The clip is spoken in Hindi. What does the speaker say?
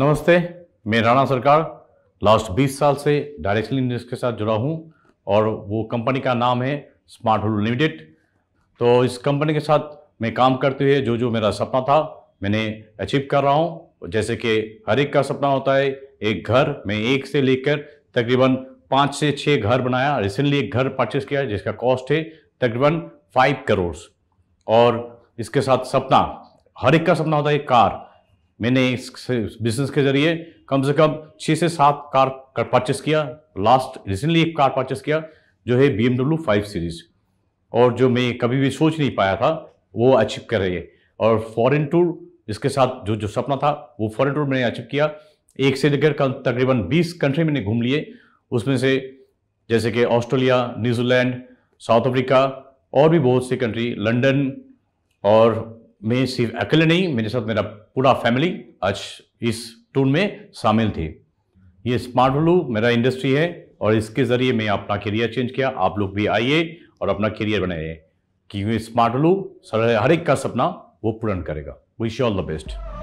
नमस्ते मैं राणा सरकार लास्ट 20 साल से डायरेक्शन इंडस्ट्री के साथ जुड़ा हूँ और वो कंपनी का नाम है स्मार्ट होल लिमिटेड तो इस कंपनी के साथ मैं काम करते हुए जो जो मेरा सपना था मैंने अचीव कर रहा हूँ जैसे कि हर एक का सपना होता है एक घर मैं एक से लेकर तकरीबन पाँच से छः घर बनाया रिसेंटली एक घर परचेज किया जिसका कॉस्ट है तकरीबन फाइव करोड़ और इसके साथ सपना हर एक का सपना होता है कार मैंने इस बिजनेस के जरिए कम से कम छः से सात कार परचेस किया लास्ट रिसेंटली एक कार परचेस किया जो है बी एमडब्ल्यू फाइव सीरीज और जो मैं कभी भी सोच नहीं पाया था वो अचीव कर रही है और फॉरेन टूर इसके साथ जो जो सपना था वो फॉरेन टूर मैंने अचीव किया एक से लेकर तकरीबन बीस कंट्री मैंने घूम लिए उसमें से जैसे कि ऑस्ट्रेलिया न्यूजीलैंड साउथ अफ्रीका और भी बहुत सी कंट्री लंदन और मैं सिर्फ अकेले नहीं मेरे साथ मेरा पूरा फैमिली आज इस टूर में शामिल थी ये स्मार्ट वलू मेरा इंडस्ट्री है और इसके ज़रिए मैं अपना करियर चेंज किया आप लोग भी आइए और अपना करियर बनाइए क्योंकि स्मार्ट सर हर एक का सपना वो पूर्ण करेगा विश ऑल द बेस्ट